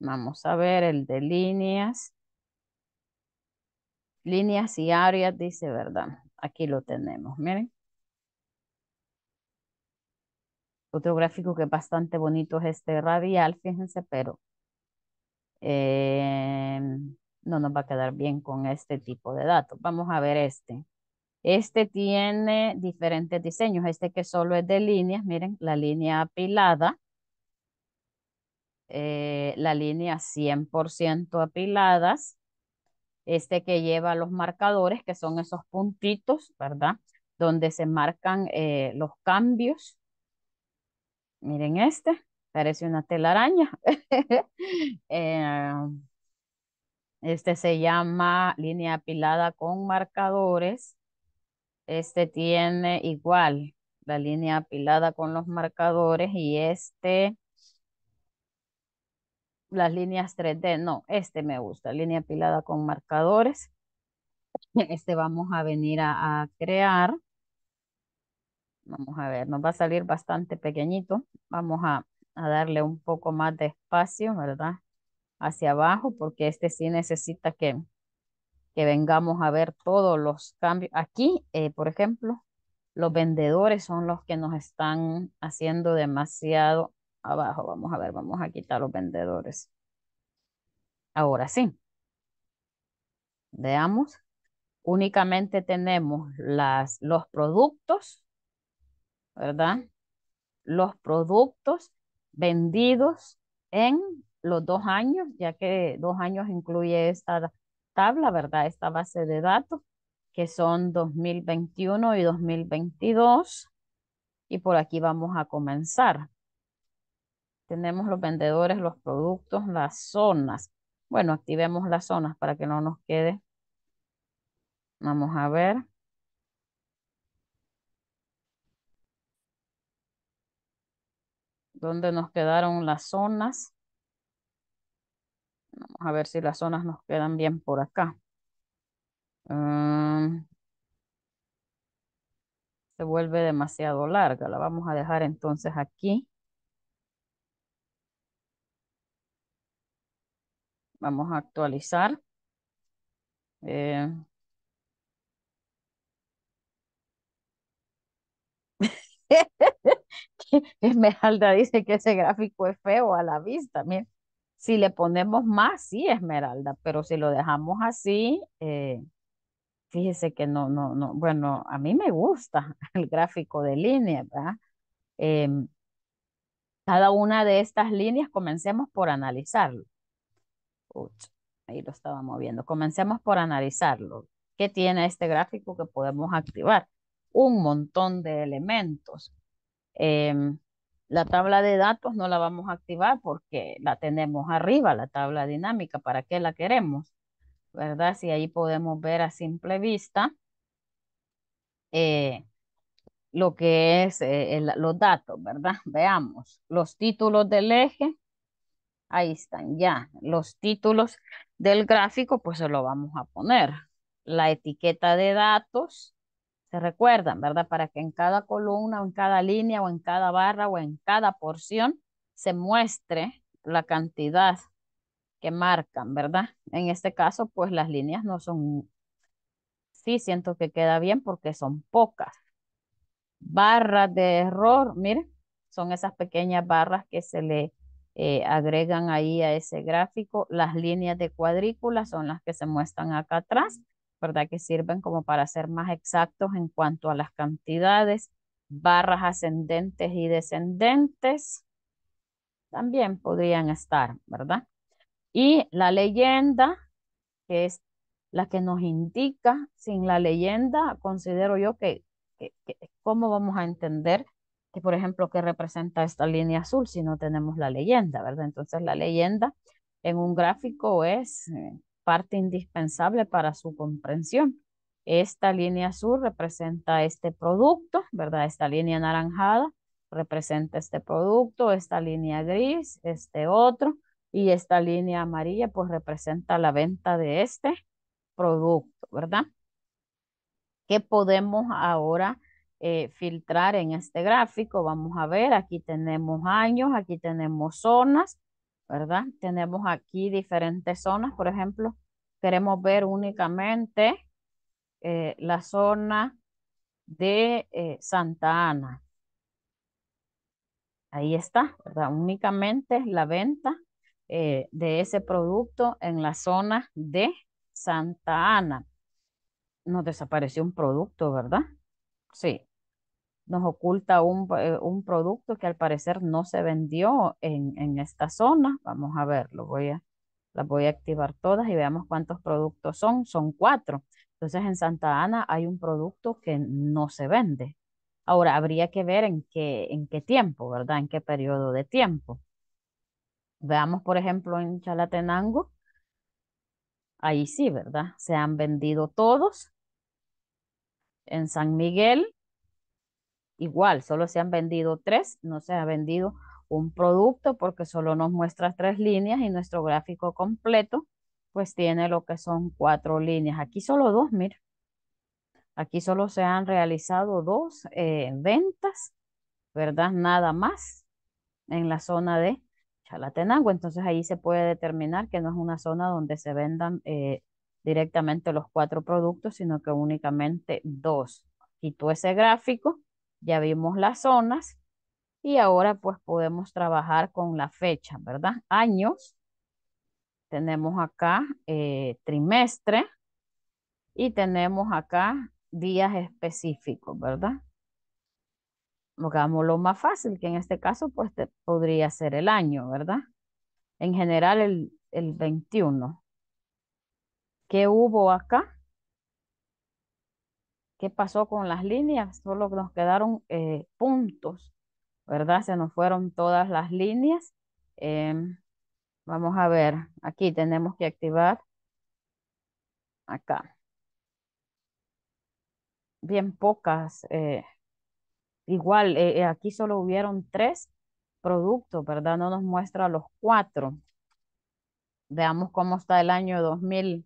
Vamos a ver el de líneas. Líneas y áreas, dice, ¿verdad? Aquí lo tenemos, miren. Otro gráfico que es bastante bonito es este radial, fíjense, pero eh, no nos va a quedar bien con este tipo de datos. Vamos a ver este. Este tiene diferentes diseños. Este que solo es de líneas, miren, la línea apilada. Eh, la línea 100% apiladas. Este que lleva los marcadores, que son esos puntitos, ¿verdad? Donde se marcan eh, los cambios. Miren este, parece una telaraña. *laughs* Eh, este se llama línea apilada con marcadores. Este tiene igual la línea apilada con los marcadores y este las líneas 3D, no, este me gusta, línea apilada con marcadores. *laughs* Este vamos a venir a, crear. Vamos a ver, nos va a salir bastante pequeñito. Vamos a, a darle un poco más de espacio, ¿verdad? Hacia abajo, porque este sí necesita que, que vengamos a ver todos los cambios. Aquí, eh, por ejemplo, los vendedores son los que nos están haciendo demasiado abajo. Vamos a ver, vamos a quitar los vendedores. Ahora sí. Veamos. Únicamente tenemos las, los productos, ¿verdad? Los productos vendidos en los dos años, ya que dos años incluye esta tabla, ¿verdad? Esta base de datos, que son 2021 y 2022. Y por aquí vamos a comenzar. Tenemos los vendedores, los productos, las zonas. Bueno, activemos las zonas para que no nos quede. Vamos a ver. ¿Dónde nos quedaron las zonas? Vamos a ver si las zonas nos quedan bien por acá. Ah, se vuelve demasiado larga. La vamos a dejar entonces aquí. Vamos a actualizar. Eh, *laughs* Esmeralda dice que ese gráfico es feo a la vista. Miren. Si le ponemos más, sí, esmeralda, pero si lo dejamos así, eh, fíjese que no, no, no, bueno, a mí me gusta *laughs* el gráfico de línea, ¿verdad? Em, cada una de estas líneas comencemos por analizarlo. ahí lo estaba moviendo. Comencemos por analizarlo. ¿Qué tiene este gráfico que podemos activar? Un montón de elementos. Em, la tabla de datos no la vamos a activar porque la tenemos arriba, la tabla dinámica, ¿para qué la queremos? ¿Verdad? Si ahí podemos ver a simple vista eh, lo que es eh, los datos, ¿verdad? *laughs* Veamos, los títulos del eje, ahí están ya, los títulos del gráfico, pues se lo vamos a poner. La etiqueta de datos, recuerdan, ¿verdad? Para que en cada columna o en cada línea o en cada barra o en cada porción se muestre la cantidad que marcan, ¿verdad? En este caso, pues las líneas no son, sí siento que queda bien porque son pocas. Barras de error, miren, son esas pequeñas barras que se le eh, agregan ahí a ese gráfico. Las líneas de cuadrícula son las que se muestran acá atrás ¿verdad? Que sirven como para ser más exactos en cuanto a las cantidades, barras ascendentes y descendentes, también podrían estar, ¿verdad? Y la leyenda, que es la que nos indica, sin la leyenda considero yo que, cómo vamos a entender que, por ejemplo, qué representa esta línea azul si no tenemos la leyenda, ¿verdad? Entonces la leyenda en un gráfico es eh, parte indispensable para su comprensión. Esta línea azul representa este producto, ¿verdad? Esta línea anaranjada representa este producto, esta línea gris, este otro, y esta línea amarilla pues representa la venta de este producto, ¿verdad? ¿Qué podemos ahora eh, filtrar en este gráfico? Vamos a ver, aquí tenemos años, aquí tenemos zonas, ¿verdad? Tenemos aquí diferentes zonas, por ejemplo, queremos ver únicamente eh, la zona de eh, Santa Ana. Ahí está, ¿verdad? Únicamente la venta eh, de ese producto en la zona de Santa Ana. Nos desapareció un producto, ¿verdad? Sí nos oculta un, eh, un, producto que al parecer no se vendió en, en, esta zona. Vamos a verlo, voy a, las voy a activar todas y veamos cuántos productos son. Son cuatro. Entonces en Santa Ana hay un producto que no se vende. Ahora habría que ver en qué, en qué tiempo, ¿verdad? En qué periodo de tiempo. Veamos, por ejemplo, en Chalatenango. Ahí sí, ¿verdad? Se han vendido todos. En San Miguel igual, solo se han vendido tres, no se ha vendido un producto porque solo nos muestra tres líneas y nuestro gráfico completo pues tiene lo que son cuatro líneas. Aquí solo dos, mira. Aquí solo se han realizado dos eh, ventas, ¿verdad? Nada más en la zona de Chalatenango. Entonces ahí se puede determinar que no es una zona donde se vendan eh, directamente los cuatro productos, sino que únicamente dos. Quito ese gráfico ya vimos las zonas y ahora pues podemos trabajar con la fecha, ¿verdad? Años, tenemos acá eh, trimestre y tenemos acá días específicos, ¿verdad? lo más fácil, que en este caso pues podría ser el año, ¿verdad? En general el, el 21. ¿Qué hubo acá? qué pasó con las líneas, solo nos quedaron eh, puntos, ¿verdad? Se nos fueron todas las líneas. Em, vamos a ver, aquí tenemos que activar acá. Bien pocas, eh, igual eh, aquí solo hubieron tres productos, ¿verdad? No nos muestra los cuatro. Veamos cómo está el año 2000.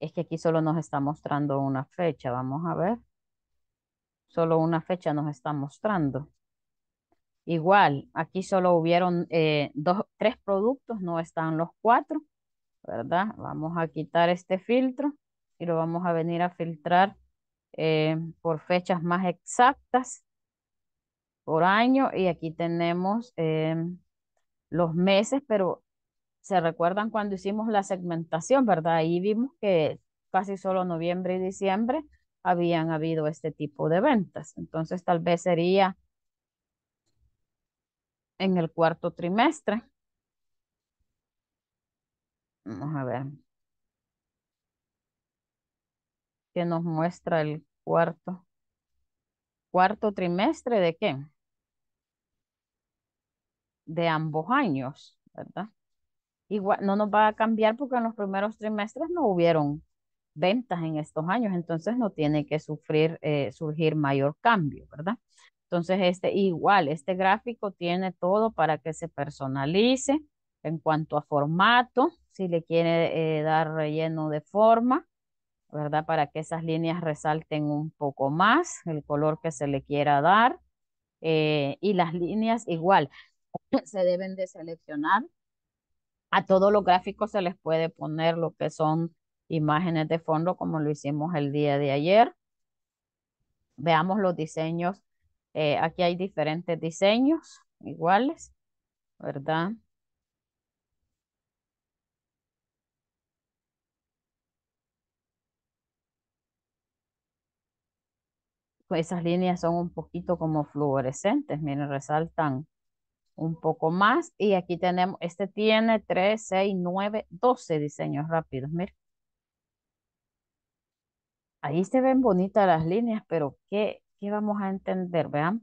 Es que aquí solo nos está mostrando una fecha. Vamos a ver. Solo una fecha nos está mostrando. Igual, aquí solo hubieron eh, dos, tres productos, no están los cuatro, ¿verdad? Vamos a quitar este filtro y lo vamos a venir a filtrar eh, por fechas más exactas, por año. Y aquí tenemos eh, los meses, pero se recuerdan cuando hicimos la segmentación, ¿verdad? Ahí vimos que casi solo noviembre y diciembre habían habido este tipo de ventas. Entonces tal vez sería en el cuarto trimestre. Vamos a ver. ¿Qué nos muestra el cuarto? ¿Cuarto trimestre de qué? De ambos años, ¿verdad? igual no nos va a cambiar porque en los primeros trimestres no hubieron ventas en estos años, entonces no tiene que sufrir, eh, surgir mayor cambio, ¿verdad? Entonces, este igual, este gráfico tiene todo para que se personalice en cuanto a formato, si le quiere eh, dar relleno de forma, ¿verdad? Para que esas líneas resalten un poco más el color que se le quiera dar. Eh, y las líneas igual *clears throat* se deben de seleccionar a todos los gráficos se les puede poner lo que son imágenes de fondo como lo hicimos el día de ayer. Veamos los diseños. Eh, aquí hay diferentes diseños iguales, ¿verdad? esas líneas son un poquito como fluorescentes, miren, resaltan un poco más. Y aquí tenemos, este tiene 3, 6, 9, 12 diseños rápidos. Miren. Ahí se ven bonitas las líneas, pero ¿qué, qué vamos a entender? Veamos.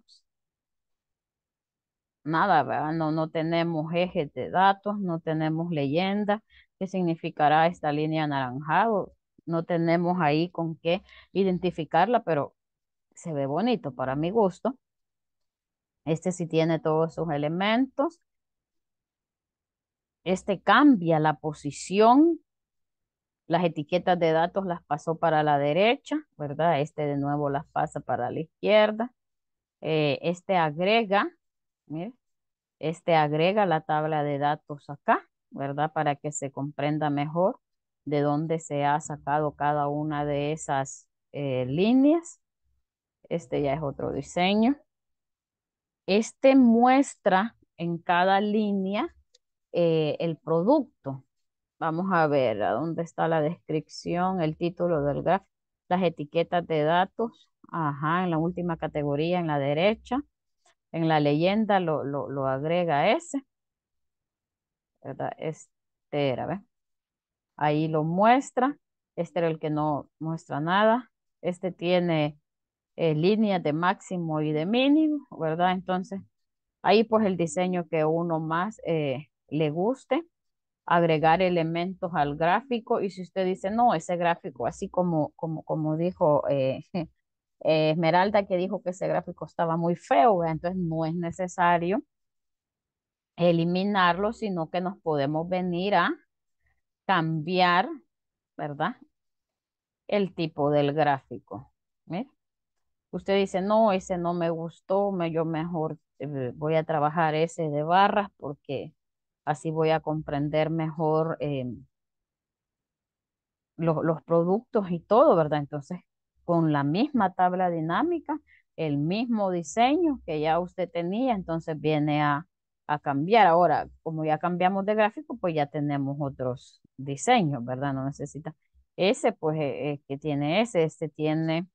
Nada, No, no tenemos ejes de datos, no tenemos leyenda. ¿Qué significará esta línea anaranjada? No tenemos ahí con qué identificarla, pero se ve bonito para mi gusto. Este sí tiene todos sus elementos. Este cambia la posición. Las etiquetas de datos las pasó para la derecha, ¿verdad? Este de nuevo las pasa para la izquierda. Eh, este agrega, mire, este agrega la tabla de datos acá, ¿verdad? Para que se comprenda mejor de dónde se ha sacado cada una de esas eh, líneas. Este ya es otro diseño. Este muestra en cada línea eh, el producto. Vamos a ver a dónde está la descripción, el título del gráfico, las etiquetas de datos. Ajá, en la última categoría, en la derecha. En la leyenda lo, lo, lo agrega ese. ¿Verdad? Este era, Ahí lo muestra. Este era el que no muestra nada. Este tiene eh, líneas de máximo y de mínimo, ¿verdad? Entonces, ahí pues el diseño que uno más eh, le guste, agregar elementos al gráfico y si usted dice, no, ese gráfico, así como, como, como dijo eh, *laughs* Esmeralda, que dijo que ese gráfico estaba muy feo, entonces no es necesario eliminarlo, sino que nos podemos venir a cambiar, ¿verdad? El tipo del gráfico usted dice, no, ese no me gustó, me, yo mejor eh, voy a trabajar ese de barras porque así voy a comprender mejor em, los, productos y todo, ¿verdad? Entonces, con la misma tabla dinámica, el mismo diseño que ya usted tenía, entonces viene a, a cambiar. Ahora, como ya cambiamos de gráfico, pues ya tenemos otros diseños, ¿verdad? No necesita ese, pues eh, eh, que tiene ese, este tiene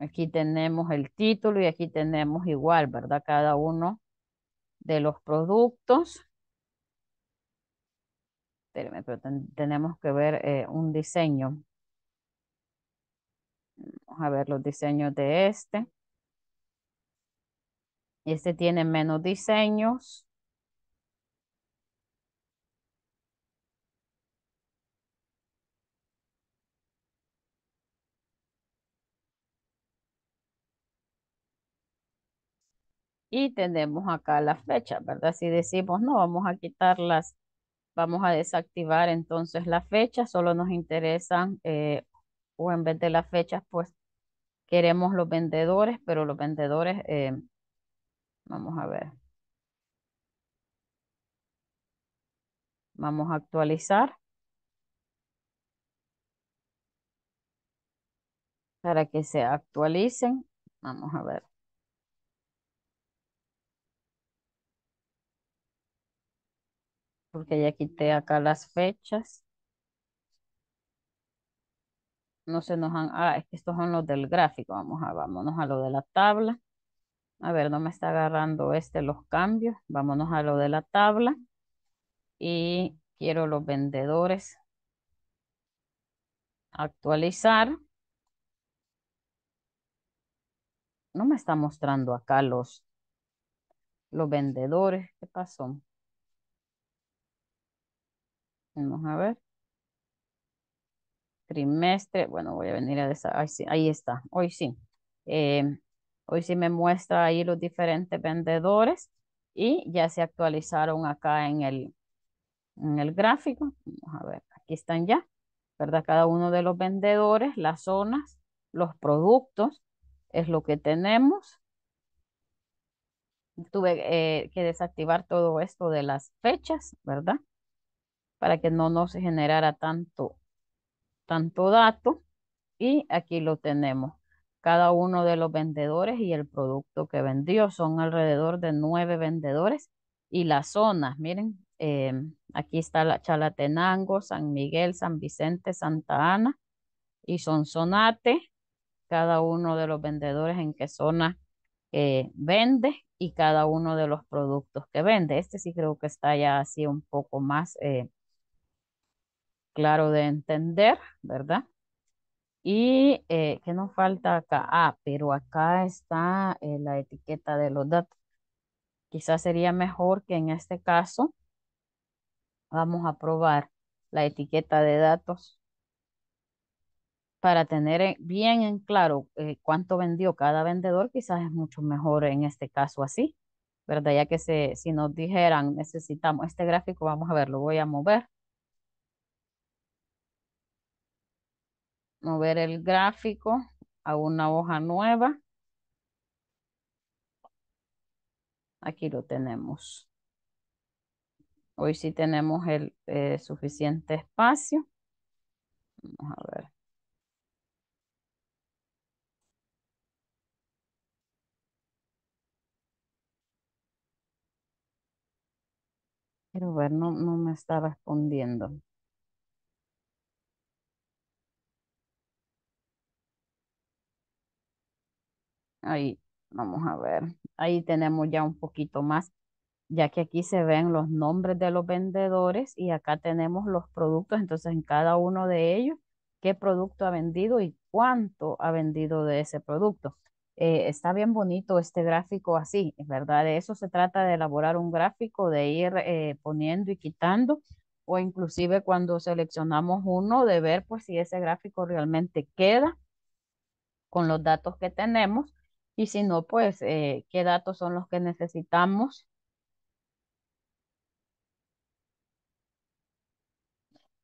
Aquí tenemos el título y aquí tenemos igual, ¿verdad? Cada uno de los productos. pero tenemos que ver eh, un diseño. Vamos a ver los diseños de este. Este tiene menos diseños. y tenemos acá la fecha, ¿verdad? Si decimos, no, vamos a quitarlas, vamos a desactivar entonces la fecha, solo nos interesan, eh, o en vez de las fechas, pues queremos los vendedores, pero los vendedores, eh, vamos a ver. Vamos a actualizar. Para que se actualicen. Vamos a ver. porque ya quité acá las fechas. No se nos han... Ah, es que estos son los del gráfico. Vamos a, vámonos a lo de la tabla. A ver, no me está agarrando este los cambios. Vámonos a lo de la tabla. Y quiero los vendedores. Actualizar. No me está mostrando acá los, los vendedores. ¿Qué pasó? Vamos a ver. Trimestre. Bueno, voy a venir a esa. Ahí, está. Hoy sí. Em, hoy sí me muestra ahí los diferentes vendedores y ya se actualizaron acá en el, en el gráfico. Vamos a ver. Aquí están ya. ¿Verdad? Cada uno de los vendedores, las zonas, los productos es lo que tenemos tuve eh, que desactivar todo esto de las fechas, ¿verdad? para que no nos generara tanto, tanto dato. Y aquí lo tenemos. Cada uno de los vendedores y el producto que vendió son alrededor de nueve vendedores y las zonas. Miren, em, aquí está la Chalatenango, San Miguel, San Vicente, Santa Ana y Sonsonate. Cada uno de los vendedores en qué zona eh, vende y cada uno de los productos que vende. Este sí creo que está ya así un poco más eh, claro de entender, ¿verdad? Y que eh, ¿qué nos falta acá? Ah, pero acá está eh, la etiqueta de los datos. Quizás sería mejor que en este caso vamos a probar la etiqueta de datos para tener bien en claro eh, cuánto vendió cada vendedor, quizás es mucho mejor en este caso así, ¿verdad? Ya que si nos dijeran necesitamos este gráfico, vamos a ver, lo voy a mover mover el gráfico a una hoja nueva. Aquí lo tenemos. Hoy sí tenemos el eh, suficiente espacio. Vamos a ver. Quiero ver, no me está respondiendo. Ahí, vamos a ver. Ahí tenemos ya un poquito más, ya que aquí se ven los nombres de los vendedores y acá tenemos los productos. Entonces, en cada uno de ellos, qué producto ha vendido y cuánto ha vendido de ese producto. Eh, está bien bonito este gráfico así, es ¿verdad? De eso se trata de elaborar un gráfico, de ir eh, poniendo y quitando, o inclusive cuando seleccionamos uno, de ver pues si ese gráfico realmente queda con los datos que tenemos y si no, pues, eh, ¿qué datos son los que necesitamos?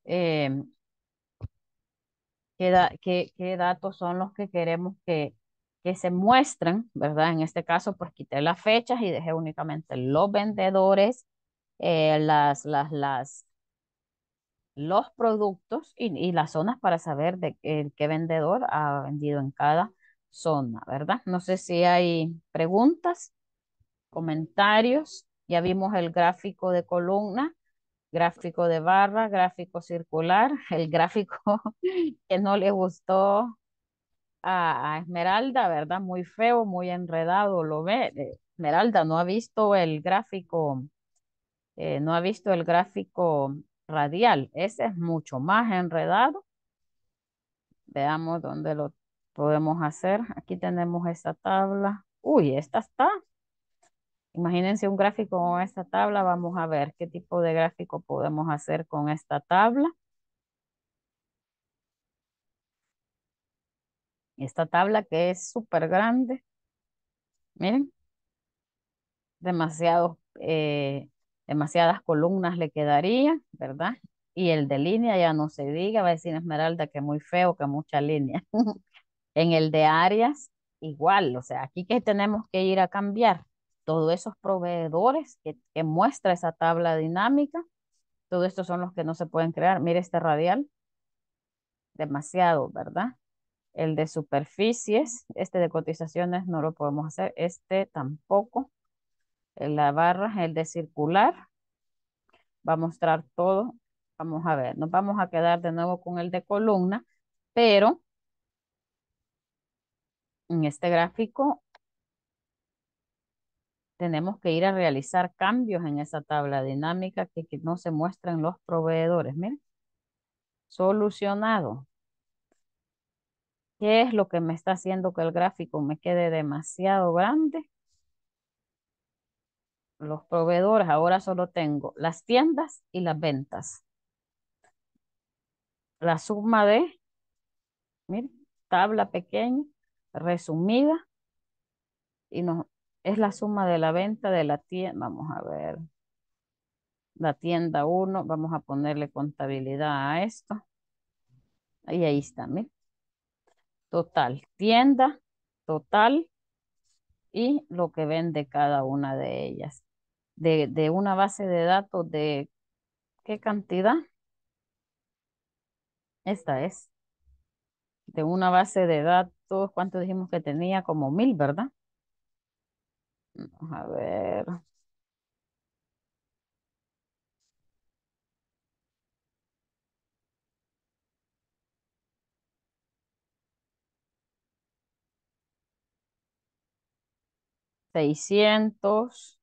Em, ¿qué, qué, datos son los que queremos que, que se muestren, ¿verdad? En este caso, pues quité las fechas y dejé únicamente los vendedores, eh, las, las, las, los productos y, y, las zonas para saber de, qué vendedor ha vendido en cada zona, ¿verdad? No sé si hay preguntas, comentarios. Ya vimos el gráfico de columna, gráfico de barra, gráfico circular, *laughs* el gráfico que no le gustó a, Esmeralda, ¿verdad? Muy feo, muy enredado, lo ve. Eh, Esmeralda no ha visto el gráfico, eh, no ha visto el gráfico radial. Ese es mucho más enredado. Veamos dónde lo podemos hacer. Aquí tenemos esta tabla. Uy, esta está. Imagínense un gráfico con esta tabla. Vamos a ver qué tipo de gráfico podemos hacer con esta tabla. Esta tabla que es súper grande. Miren. Demasiados, eh, demasiadas columnas le quedaría, ¿verdad? Y el de línea ya no se diga, va a decir Esmeralda que muy feo, que mucha línea. *laughs* En el de áreas, igual, o sea, aquí que tenemos que ir a cambiar todos esos proveedores que, muestra esa tabla dinámica, todos estos son los que no se pueden crear. Mire este radial, demasiado, ¿verdad? El de superficies, este de cotizaciones no lo podemos hacer, este tampoco. La barra, el de circular, va a mostrar todo. Vamos a ver, nos vamos a quedar de nuevo con el de columna, pero en este gráfico tenemos que ir a realizar cambios en esa tabla dinámica que, no se muestran los proveedores. Miren, solucionado. ¿Qué es lo que me está haciendo que el gráfico me quede demasiado grande? Los proveedores, ahora solo tengo las tiendas y las ventas. La suma de, miren, tabla pequeña, resumida y nos, es la suma de la venta de la tienda, vamos a ver, la tienda 1, vamos a ponerle contabilidad a esto. Y ahí está, mira. Total, tienda, total y lo que vende cada una de ellas. de una base de datos de qué cantidad. Esta es de una base de datos, ¿cuánto dijimos que tenía? Como mil, ¿verdad? Vamos a ver. Seiscientos.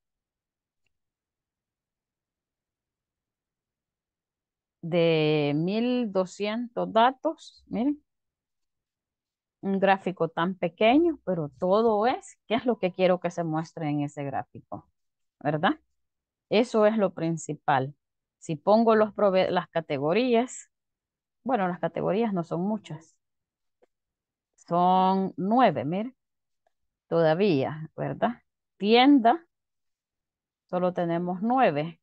De mil doscientos datos, miren un gráfico tan pequeño, pero todo es qué es lo que quiero que se muestre en ese gráfico, ¿verdad? Eso es lo principal. Si pongo los las categorías, bueno, las categorías no son muchas. Son nueve, miren. Todavía, ¿verdad? Tienda, solo tenemos nueve.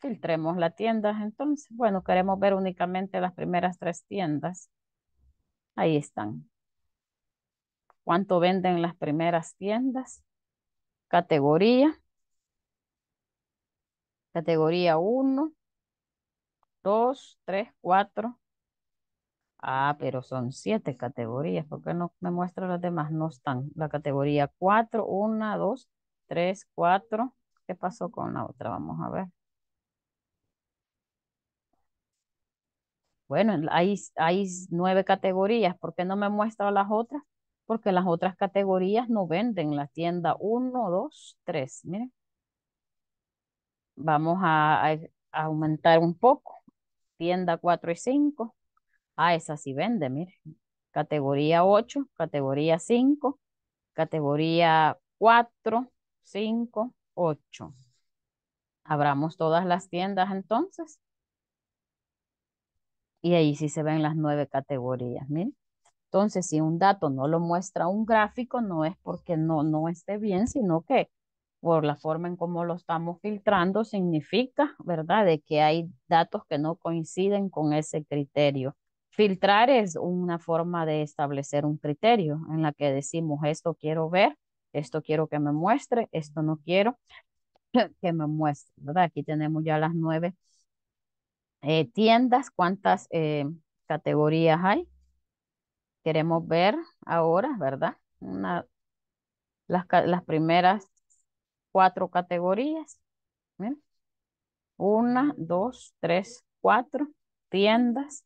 Filtremos las tiendas entonces. Bueno, queremos ver únicamente las primeras tres tiendas. Ahí están cuánto venden las primeras tiendas, categoría, categoría 1, 2, 3, 4. Ah, pero son 7 categorías, ¿por qué no me muestra las demás? No están. La categoría 4, 1, 2, 3, 4. ¿Qué pasó con la otra? Vamos a ver. Bueno, hay, hay nueve categorías. ¿Por qué no me muestra las otras? porque las otras categorías no venden. La tienda 1, 2, 3. Miren. Vamos a, aumentar un poco. Tienda 4 y 5. Ah, esa sí vende, miren. Categoría 8, categoría 5, categoría 4, 5, 8. Abramos todas las tiendas entonces. Y ahí sí se ven las nueve categorías, miren. Entonces, si un dato no lo muestra un gráfico, no es porque no, no esté bien, sino que por la forma en cómo lo estamos filtrando significa, ¿verdad?, de que hay datos que no coinciden con ese criterio. Filtrar es una forma de establecer un criterio en la que decimos esto quiero ver, esto quiero que me muestre, esto no quiero *clears throat* que me muestre, ¿verdad? Aquí tenemos ya las nueve eh, tiendas, cuántas eh, categorías hay, queremos ver ahora, ¿verdad? Una, las, primeras cuatro categorías. Una, dos, tres, cuatro tiendas.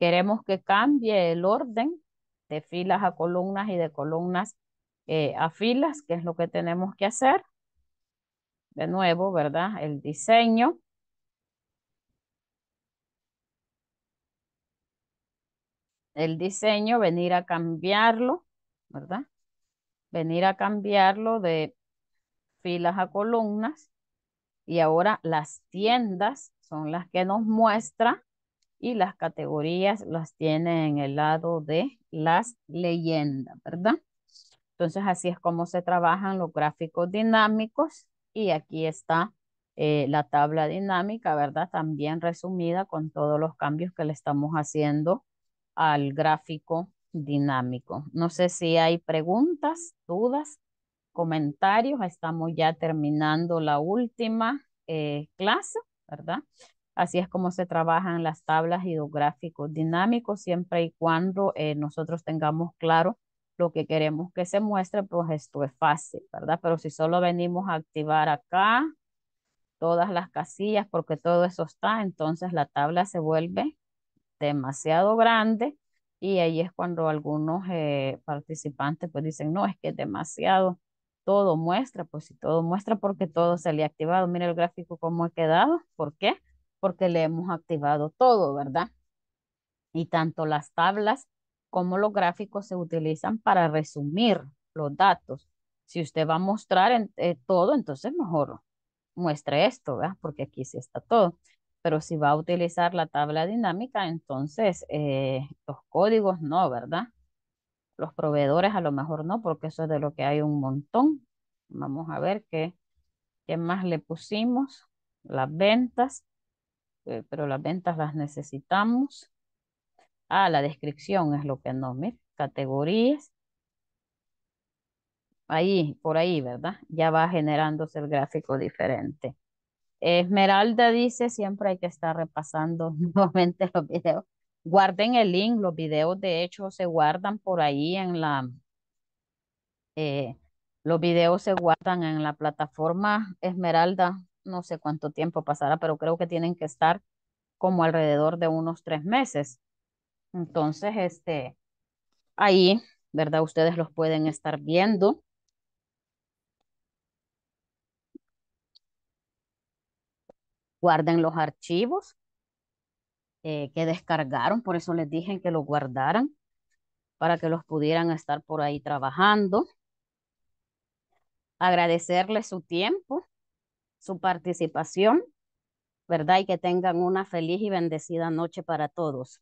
Queremos que cambie el orden de filas a columnas y de columnas eh, a filas, que es lo que tenemos que hacer. De nuevo, ¿verdad? El diseño el diseño, venir a cambiarlo, ¿verdad? Venir a cambiarlo de filas a columnas y ahora las tiendas son las que nos muestra y las categorías las tiene en el lado de las leyendas, ¿verdad? Entonces así es como se trabajan los gráficos dinámicos y aquí está eh, la tabla dinámica, ¿verdad? También resumida con todos los cambios que le estamos haciendo al gráfico dinámico. No sé si hay preguntas, dudas, comentarios. Estamos ya terminando la última eh, clase, ¿verdad? Así es como se trabajan las tablas y los gráficos dinámicos, siempre y cuando eh, nosotros tengamos claro lo que queremos que se muestre, pues esto es fácil, ¿verdad? Pero si solo venimos a activar acá todas las casillas porque todo eso está, entonces la tabla se vuelve demasiado grande y ahí es cuando algunos eh, participantes pues dicen, no, es que demasiado, todo muestra, pues si todo muestra porque todo se le ha activado, mira el gráfico cómo ha quedado, ¿por qué? Porque le hemos activado todo, ¿verdad? Y tanto las tablas como los gráficos se utilizan para resumir los datos. Si usted va a mostrar eh, todo, entonces mejor muestre esto, ¿verdad? Porque aquí sí está todo pero si va a utilizar la tabla dinámica, entonces eh, los códigos no, ¿verdad? Los proveedores a lo mejor no, porque eso es de lo que hay un montón. Vamos a ver qué, qué más le pusimos. Las ventas, eh, pero las ventas las necesitamos. Ah, la descripción es lo que no, mire, categorías. Ahí, por ahí, ¿verdad? Ya va generándose el gráfico diferente. Esmeralda dice, siempre hay que estar repasando *laughs* nuevamente los videos. Guarden el link, los videos de hecho se guardan por ahí en la... Eh, los videos se guardan en la plataforma Esmeralda, no sé cuánto tiempo pasará, pero creo que tienen que estar como alrededor de unos tres meses. Entonces, este, ahí, ¿verdad? Ustedes los pueden estar viendo. guarden los archivos eh, que descargaron, por eso les dije que los guardaran, para que los pudieran estar por ahí trabajando. Agradecerles su tiempo, su participación, ¿verdad? Y que tengan una feliz y bendecida noche para todos.